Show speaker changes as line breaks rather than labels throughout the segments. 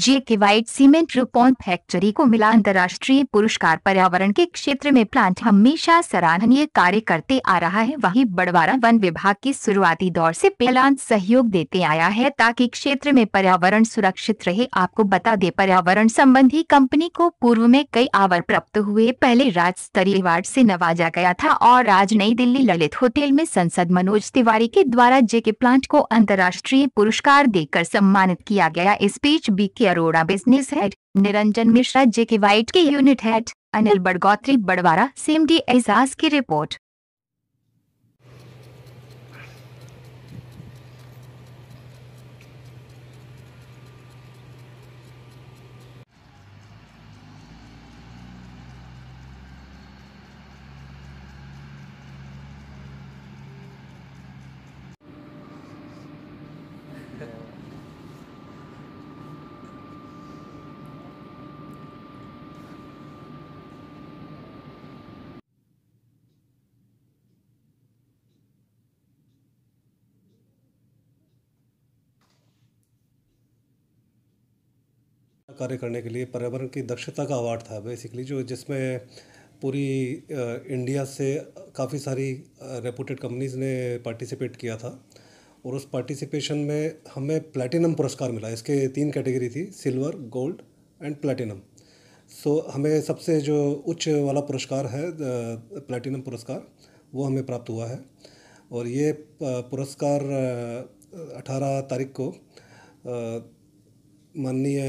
जेके white cement रूपॉन factory को मिला अंतर्राष्ट्रीय पुरस्कार पर्यावरण के क्षेत्र में प्लांट हमेशा सराहनीय कार्य करते आ रहा है वहीं बड़वारा वन विभाग की शुरुआती दौर से प्लांट सहयोग देते आया है ताकि क्षेत्र में पर्यावरण सुरक्षित रहे आपको बता दे पर्यावरण संबंधी कंपनी को पूर्व में कई अवार्ड प्राप्त हुए पहले राज्य स्तरीय अवार्ड ऐसी नवाजा गया था और आज नई दिल्ली ललित होटल में संसद मनोज तिवारी के द्वारा जेके प्लांट को अंतर्राष्ट्रीय पुरस्कार देकर सम्मानित किया गया इस बीच B K Arora business head Niranjan Mishra J K white के यूनिट हेड अनिल बड़गोत्री बड़वारा सेम डी एजाज की रिपोर्ट
कार्य करने के लिए पर्यावरण की दक्षता का अवार्ड था बेसिकली जो जिसमें पूरी इंडिया से काफ़ी सारी रेपूटेड कंपनीज़ ने पार्टिसिपेट किया था और उस पार्टिसिपेशन में हमें प्लैटिनम पुरस्कार मिला इसके तीन कैटेगरी थी silver gold and platinum so हमें सबसे जो उच्च वाला पुरस्कार है प्लैटिनम पुरस्कार वो हमें प्राप्त हुआ है और ये पुरस्कार अठारह तारीख को माननीय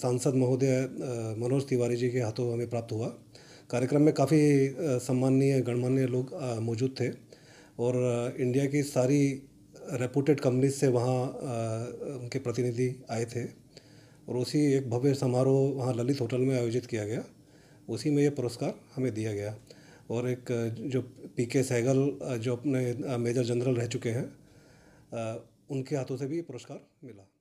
सांसद महोदय मनोज तिवारी जी के हाथों हमें प्राप्त हुआ कार्यक्रम में काफ़ी सम्माननीय गणमान्य लोग मौजूद थे और इंडिया की सारी रेपूटेड कंपनीज से वहाँ उनके प्रतिनिधि आए थे और उसी एक भव्य समारोह वहाँ ललित होटल में आयोजित किया गया उसी में ये पुरस्कार हमें दिया गया और एक जो पी के सहगल जो अपने मेजर जनरल रह चुके हैं उनके हाथों से भी ये पुरस्कार मिला